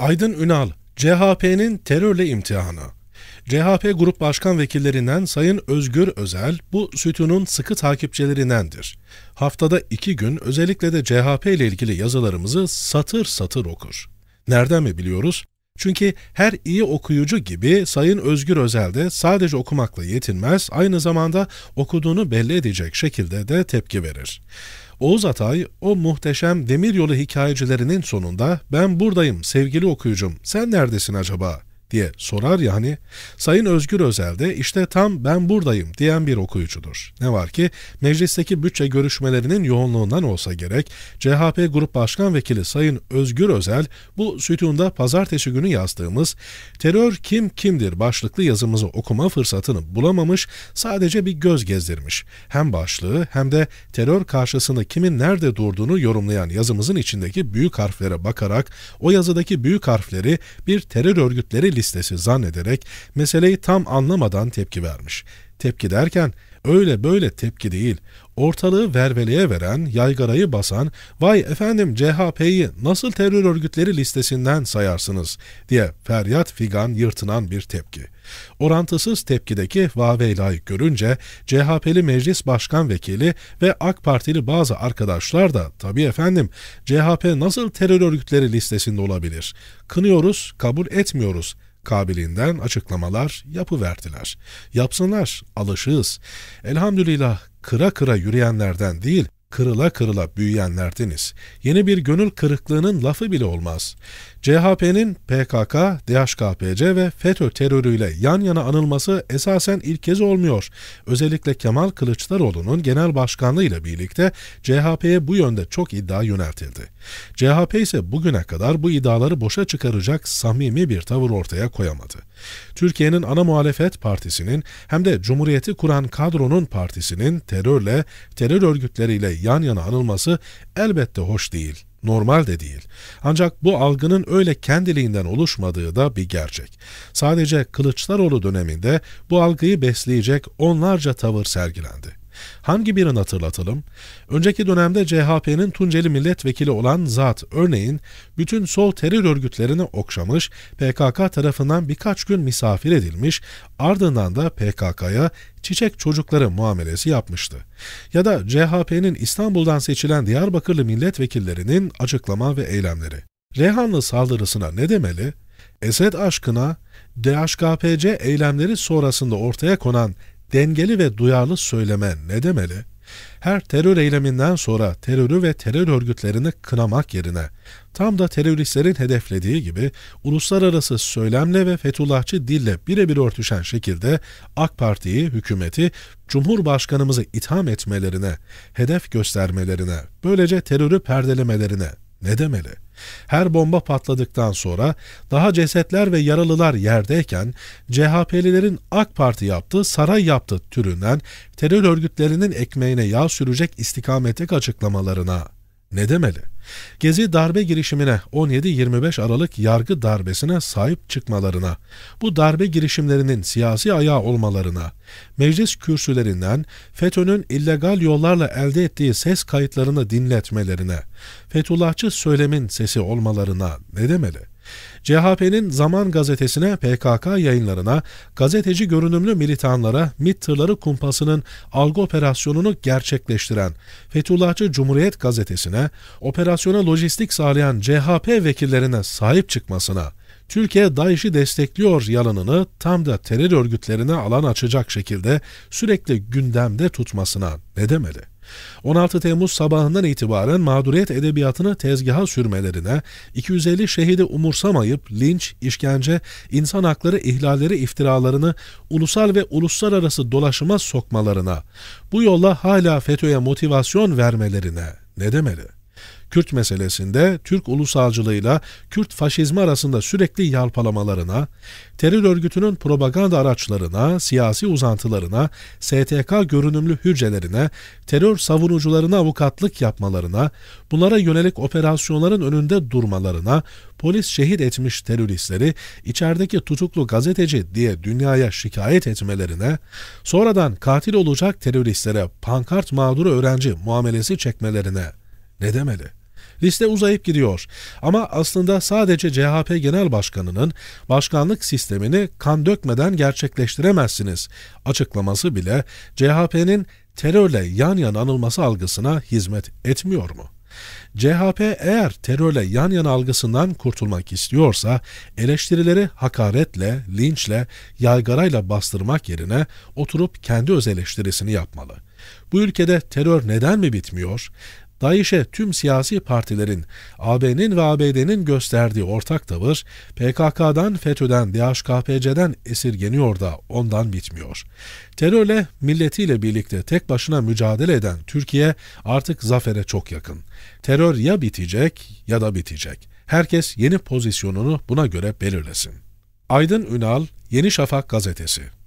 Aydın Ünal, CHP'nin terörle imtihanı. CHP Grup Başkan Vekillerinden Sayın Özgür Özel bu sütunun sıkı takipçilerindendir. Haftada iki gün özellikle de CHP ile ilgili yazılarımızı satır satır okur. Nereden mi biliyoruz? Çünkü her iyi okuyucu gibi Sayın Özgür Özel de sadece okumakla yetinmez, aynı zamanda okuduğunu belli edecek şekilde de tepki verir. Oğuz Atay o muhteşem demiryolu hikayecilerinin sonunda ben buradayım sevgili okuyucum sen neredesin acaba diye sorar ya hani Sayın Özgür Özel de işte tam ben buradayım diyen bir okuyucudur. Ne var ki meclisteki bütçe görüşmelerinin yoğunluğundan olsa gerek CHP Grup Başkan Vekili Sayın Özgür Özel bu sütunda pazartesi günü yazdığımız terör kim kimdir başlıklı yazımızı okuma fırsatını bulamamış sadece bir göz gezdirmiş. Hem başlığı hem de terör karşısında kimin nerede durduğunu yorumlayan yazımızın içindeki büyük harflere bakarak o yazıdaki büyük harfleri bir terör örgütleri listesi zannederek meseleyi tam anlamadan tepki vermiş. Tepki derken öyle böyle tepki değil, ortalığı verveleye veren, yaygarayı basan, vay efendim CHP'yi nasıl terör örgütleri listesinden sayarsınız diye feryat figan yırtınan bir tepki. Orantısız tepkideki vaveylayı görünce CHP'li meclis başkan vekili ve AK Partili bazı arkadaşlar da tabii efendim CHP nasıl terör örgütleri listesinde olabilir? Kınıyoruz, kabul etmiyoruz kabiliğinden açıklamalar yapıverdiler. Yapsınlar, alışığız. Elhamdülillah kıra kıra yürüyenlerden değil, kırıla kırıla büyüyenlerdeniz. Yeni bir gönül kırıklığının lafı bile olmaz. CHP'nin PKK, DHKPC ve FETÖ terörüyle yan yana anılması esasen ilk kez olmuyor. Özellikle Kemal Kılıçdaroğlu'nun genel başkanlığı ile birlikte CHP'ye bu yönde çok iddia yöneltildi. CHP ise bugüne kadar bu iddiaları boşa çıkaracak samimi bir tavır ortaya koyamadı. Türkiye'nin ana muhalefet partisinin hem de Cumhuriyeti kuran kadronun partisinin terörle, terör örgütleriyle yan yana anılması elbette hoş değil normal de değil. Ancak bu algının öyle kendiliğinden oluşmadığı da bir gerçek. Sadece Kılıçdaroğlu döneminde bu algıyı besleyecek onlarca tavır sergilendi. Hangi birini hatırlatalım? Önceki dönemde CHP'nin Tunceli milletvekili olan zat örneğin bütün sol terör örgütlerini okşamış, PKK tarafından birkaç gün misafir edilmiş, ardından da PKK'ya çiçek çocukları muamelesi yapmıştı. Ya da CHP'nin İstanbul'dan seçilen Diyarbakırlı milletvekillerinin açıklama ve eylemleri. Reyhanlı saldırısına ne demeli? Esed aşkına DHKPC eylemleri sonrasında ortaya konan dengeli ve duyarlı söyleme ne demeli? Her terör eyleminden sonra terörü ve terör örgütlerini kınamak yerine tam da teröristlerin hedeflediği gibi uluslararası söylemle ve Fethullahçı dille birebir örtüşen şekilde AK Parti'yi, hükümeti, Cumhurbaşkanımızı itham etmelerine, hedef göstermelerine, böylece terörü perdelemelerine ne demeli? Her bomba patladıktan sonra daha cesetler ve yaralılar yerdeyken CHP'lilerin AK Parti yaptığı saray yaptığı türünden terör örgütlerinin ekmeğine yağ sürecek istikamete açıklamalarına ne demeli? Gezi darbe girişimine 17-25 Aralık yargı darbesine sahip çıkmalarına, bu darbe girişimlerinin siyasi ayağı olmalarına, meclis kürsülerinden FETÖ'nün illegal yollarla elde ettiği ses kayıtlarını dinletmelerine, Fethullahçı söylemin sesi olmalarına ne demeli? CHP'nin Zaman Gazetesi'ne PKK yayınlarına, gazeteci görünümlü militanlara MİT tırları kumpasının algı operasyonunu gerçekleştiren Fethullahçı Cumhuriyet Gazetesi'ne, operasyona lojistik sağlayan CHP vekillerine sahip çıkmasına, Türkiye DAEŞ'i destekliyor yalanını tam da terör örgütlerine alan açacak şekilde sürekli gündemde tutmasına ne demeli? 16 Temmuz sabahından itibaren mağduriyet edebiyatını tezgaha sürmelerine, 250 şehidi umursamayıp linç, işkence, insan hakları ihlalleri iftiralarını ulusal ve uluslararası dolaşıma sokmalarına, bu yolla hala FETÖ'ye motivasyon vermelerine ne demeli? Kürt meselesinde Türk ulusalcılığıyla Kürt faşizmi arasında sürekli yalpalamalarına, terör örgütünün propaganda araçlarına, siyasi uzantılarına, STK görünümlü hücrelerine, terör savunucularına avukatlık yapmalarına, bunlara yönelik operasyonların önünde durmalarına, polis şehit etmiş teröristleri içerideki tutuklu gazeteci diye dünyaya şikayet etmelerine, sonradan katil olacak teröristlere pankart mağduru öğrenci muamelesi çekmelerine ne demeli? Liste uzayıp gidiyor. Ama aslında sadece CHP Genel Başkanı'nın başkanlık sistemini kan dökmeden gerçekleştiremezsiniz açıklaması bile CHP'nin terörle yan yana anılması algısına hizmet etmiyor mu? CHP eğer terörle yan yana algısından kurtulmak istiyorsa eleştirileri hakaretle, linçle, yaygarayla bastırmak yerine oturup kendi öz eleştirisini yapmalı. Bu ülkede terör neden mi bitmiyor? DAEŞ'e tüm siyasi partilerin, AB'nin ve ABD'nin gösterdiği ortak tavır, PKK'dan, FETÖ'den, DHKPC'den esirgeniyor da ondan bitmiyor. Terörle, milletiyle birlikte tek başına mücadele eden Türkiye artık zafere çok yakın. Terör ya bitecek ya da bitecek. Herkes yeni pozisyonunu buna göre belirlesin. Aydın Ünal, Yeni Şafak Gazetesi